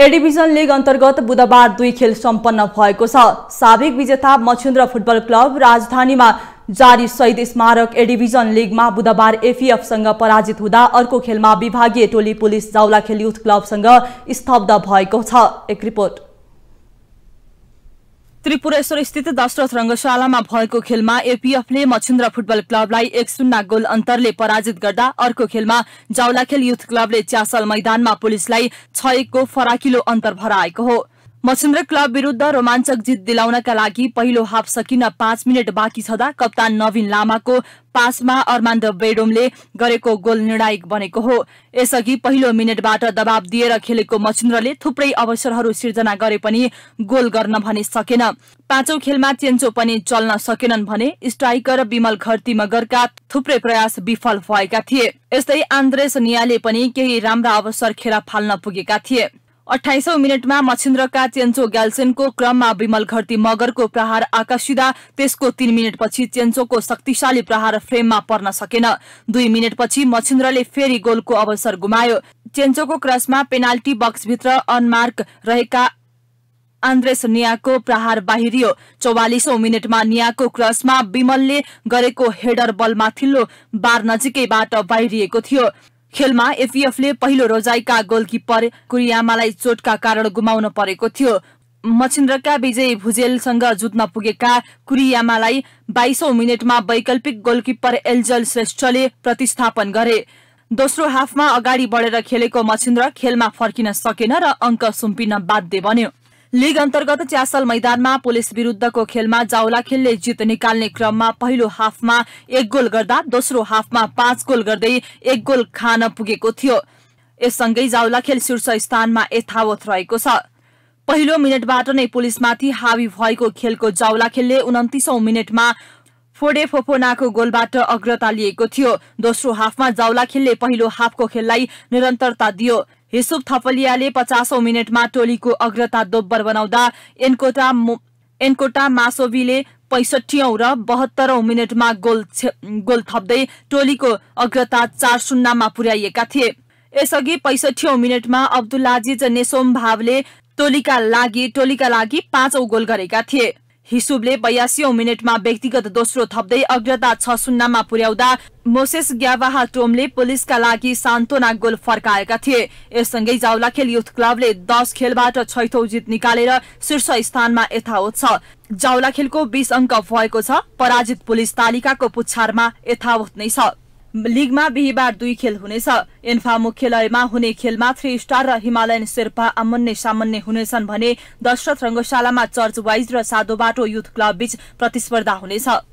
A division league अन्तर्गत बुधबार दुई खेल सम्पन्न भएको छ साविक विजेता मछुन्द्र फुटबल क्लब राजधानीमा जारी शहीद स्मारक ए डिभिजन लिगमा बुधबार एफिएफसँग पराजित हुँदा अर्को खेलमा विभागीय टोली पुलिस जाउला खेल युथ क्लबसँग स्तब्ध भएको छ एक रिपोर्ट त्रिपुरेश्वर स्थित दशरथ रंगशालामा भएको खेलमा एपीएफले मछिन्द्र फुटबल क्लबलाई एक शून्य गोल अन्तरले पराजित गर्दा अर्को खेलमा जाउलाखेल युथ क्लबले च्यासल मैदानमा पुलिसलाई छ एकको फराकिलो अन्तर भराएको हो मसिन्द्र क्लब विरुद्ध रोमाञ्चक जित दिलाउनका लागि पहिलो हाफ सकिन पाँच मिनट बाँकी छँदा कप्तान नवीन लामाको पासमा अर्मान्द बेडोमले गरेको गोल निर्णायक बनेको हो यसअघि पहिलो मिनटबाट दबाव दिएर खेलेको मछिन्द्रले थुप्रै अवसरहरू सिर्जना गरे पनि गोल गर्न भने सकेन पाँचौं खेलमा चेन्चो पनि चल्न सकेनन् भने स्ट्राइकर विमल घरती मगरका थुप्रै प्रयास विफल भएका थिए यस्तै आन्द्रेस नियाले पनि केही राम्रा अवसर खेला फाल्न पुगेका थिए अठाइसौं मिनटमा मछिन्द्रका चेन्चो ग्याल्सेनको क्रममा विमल घरती मगरको प्रहार आकर्षिँदा त्यसको तीन मिनटपछि चेन्चोको शक्तिशाली प्रहार फ्रेममा पर्न सकेन दुई मिनटपछि मछिन्द्रले फेरि गोलको अवसर गुमायो चेन्चोको क्रसमा पेनाल्टी बक्सभित्र अनमार्क रहेका आन्द्रेस नियाको प्रहार बाहिरियो चौवालिसौं मिनटमा नियाको क्रसमा विमलले गरेको हेडर बल माथिल्लो बार नजिकैबाट बाहिरिएको थियो खेलमा एफीएफले पहिलो रोजाइका गोलकिपर कुरियामालाई चोटका कारण गुमाउन परेको थियो मछिन्द्रका विजय भुजेलसँग जुत्न पुगेका कुरियामालाई बाइसौं मिनटमा वैकल्पिक गोलकिपर एल्जल श्रेष्ठले प्रतिस्थापन गरे दोस्रो हाफमा अगाडि बढेर खेलेको मछिन्द्र खेलमा फर्किन सकेन र अङ्क सुम्पिन बाध्य बन्यो लीग अन्तर्गत च्यासल मैदानमा पुलिस विरूद्धको खेलमा खेलले जित निकाल्ने क्रममा पहिलो हाफमा एक गोल गर्दा दोस्रो हाफमा पाँच गोल गर्दै एक गोल खान पुगेको थियो यससँगै खेल शीर्ष स्थानमा यथावत रहेको छ पहिलो मिनटबाट नै पुलिसमाथि हावी भएको खेलको खेलले उन्तिसौं मिनटमा फोडे फोफोनाको गोलबाट अग्रता लिएको थियो दोस्रो हाफमा खेलले पहिलो हाफको खेललाई निरन्तरता दियो युसुफ थपलियाले पचासौं मिनटमा टोलीको अग्रता दोब्बर बनाउँदा एनकोटा एनकोटा मासोबीले पैसठी र बहत्तरौं मिनटमा गोल गोल थप्दै टोलीको अग्रता चार शून्यमा पुर्याइएका थिए यसअघि पैसठीौं मिनटमा अब्दुल्लाजिज नेसोम भावले टोलीका लागि टोलीका लागि पाँचौं गोल गरेका थिए हिसुबले बयासी मिनटमा व्यक्तिगत दोस्रो थप्दै अग्रता छ शून्यमा पुर्याउँदा मोसेस ग्यावाहा टोमले पुलिसका लागि सान्त्वना गोल फर्काएका थिए यससँगै जाउलाखेल युथ क्लबले दस खेलबाट छैठौं जित निकालेर शीर्ष स्थानमा यथावत छ जाउलाखेलको बीस अङ्क भएको छ पराजित पुलिस तालिकाको पुच्छारमा यथावत नै छ लिगमा बिहिबार दुई खेल हुनेछ एन्फा मुख्यालयमा हुने खेलमा थ्री स्टार र हिमालयन शेर्पा आमन्ने सामान्य हुनेछन् भने दशरथ रंगशालामा चर्च वाइज र साधोबाटो युथ क्लब बीच प्रतिस्पर्धा हुनेछ